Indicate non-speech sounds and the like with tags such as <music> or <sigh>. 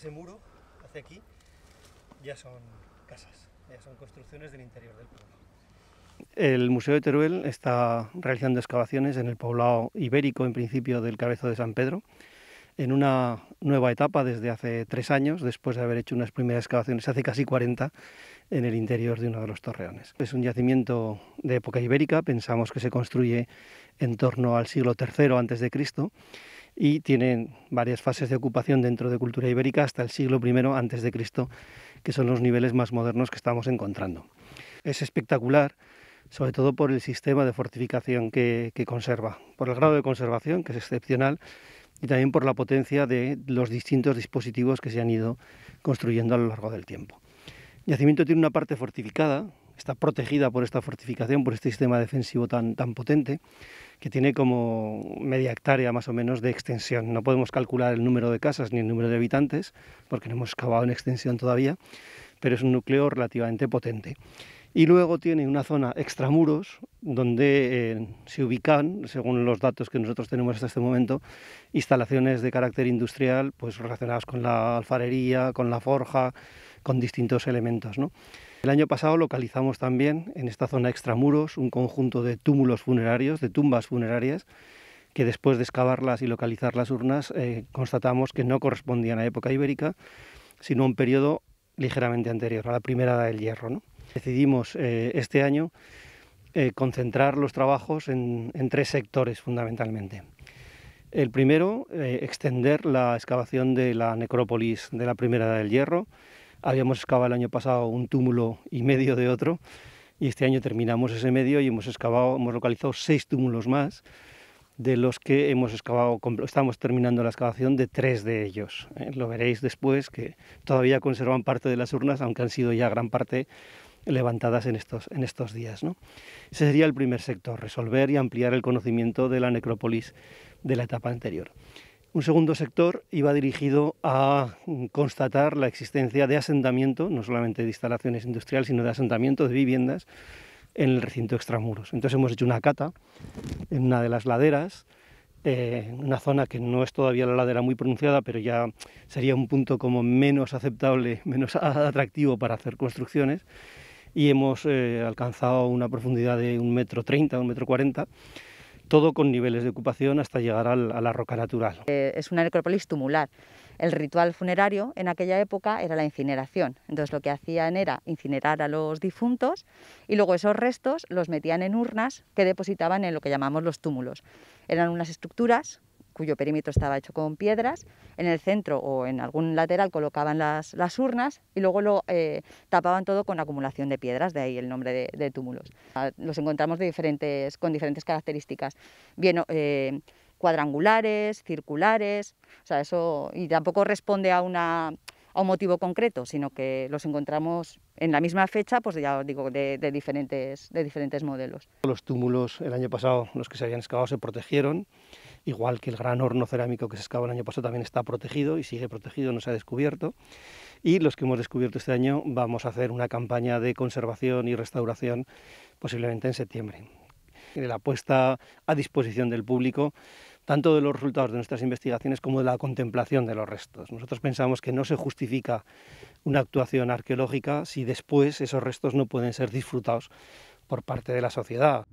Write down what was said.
Ese muro, hacia aquí, ya son casas, ya son construcciones del interior del pueblo. El Museo de Teruel está realizando excavaciones en el poblado ibérico, en principio del Cabezo de San Pedro, en una nueva etapa desde hace tres años, después de haber hecho unas primeras excavaciones hace casi 40 en el interior de uno de los torreones. Es un yacimiento de época ibérica, pensamos que se construye en torno al siglo III a.C y tienen varias fases de ocupación dentro de cultura ibérica hasta el siglo I antes de Cristo, que son los niveles más modernos que estamos encontrando. Es espectacular, sobre todo por el sistema de fortificación que, conserva, por el grado de conservación, que es excepcional, y también por la potencia de los distintos dispositivos que se han ido construyendo a lo largo del tiempo. yacimiento tiene una parte fortificada, está protegida por esta fortificación, por este sistema defensivo tan, tan potente, que tiene como media hectárea más o menos de extensión. No podemos calcular el número de casas ni el número de habitantes, porque no hemos excavado en extensión todavía, pero es un núcleo relativamente potente. Y luego tiene una zona extramuros donde eh, se ubican, según los datos que nosotros tenemos hasta este momento, instalaciones de carácter industrial pues, relacionadas con la alfarería, con la forja, con distintos elementos. ¿no? El año pasado localizamos también en esta zona extramuros un conjunto de túmulos funerarios, de tumbas funerarias, que después de excavarlas y localizar las urnas eh, constatamos que no correspondían a época ibérica, sino a un periodo ligeramente anterior, a la primera edad del hierro. Decidimos eh, este año eh, concentrar los trabajos en, en, tres sectores fundamentalmente. El primero, extender la excavación de la necrópolis de la primera edad del hierro, Habíamos excavado el año pasado un túmulo y medio de otro y este año terminamos ese medio y hemos excavado, hemos localizado seis túmulos más de los que hemos excavado, estamos terminando la excavación de tres de ellos. ¿eh? Lo veréis después, que todavía conservan parte de las urnas, aunque han sido ya gran parte levantadas en estos, en estos días. ¿no? Ese sería el primer sector, resolver y ampliar el conocimiento de la necrópolis de la etapa anterior. Un segundo sector iba dirigido a constatar la existencia de asentamiento, no solamente de instalaciones industriales, sino de asentamiento de viviendas en el recinto extramuros. Entonces hemos hecho una cata en una de las laderas, en eh, una zona que no es todavía la ladera muy pronunciada, pero ya sería un punto como menos aceptable, <laughs> menos atractivo para hacer construcciones, y hemos eh, alcanzado una profundidad de un metro treinta, un metro cuarenta, todo con niveles de ocupación hasta llegar a la roca natural. Eh, es una necrópolis tumular. El ritual funerario en aquella época era la incineración. Entonces lo que hacían era incinerar a los difuntos y luego esos restos los metían en urnas que depositaban en lo que llamamos los túmulos. Eran unas estructuras cuyo perímetro estaba hecho con piedras. En el centro o en algún lateral colocaban las, las urnas y luego lo eh, tapaban todo con acumulación de piedras, de ahí el nombre de, túmulos. Ah, los encontramos de diferentes, con diferentes características. Bien, eh, cuadrangulares, circulares, o sea, eso, y tampoco responde a, una, un motivo concreto, sino que los encontramos en la misma fecha, pues ya os digo, de, diferentes, de diferentes modelos. Los túmulos el año pasado, los que se habían excavado, se protegieron igual que el gran horno cerámico que se excavó el año pasado también está protegido y sigue protegido, no se ha descubierto. Y los que hemos descubierto este año vamos a hacer una campaña de conservación y restauración posiblemente en septiembre. La puesta a disposición del público tanto de los resultados de nuestras investigaciones como de la contemplación de los restos. Nosotros pensamos que no se justifica una actuación arqueológica si después esos restos no pueden ser disfrutados por parte de la sociedad.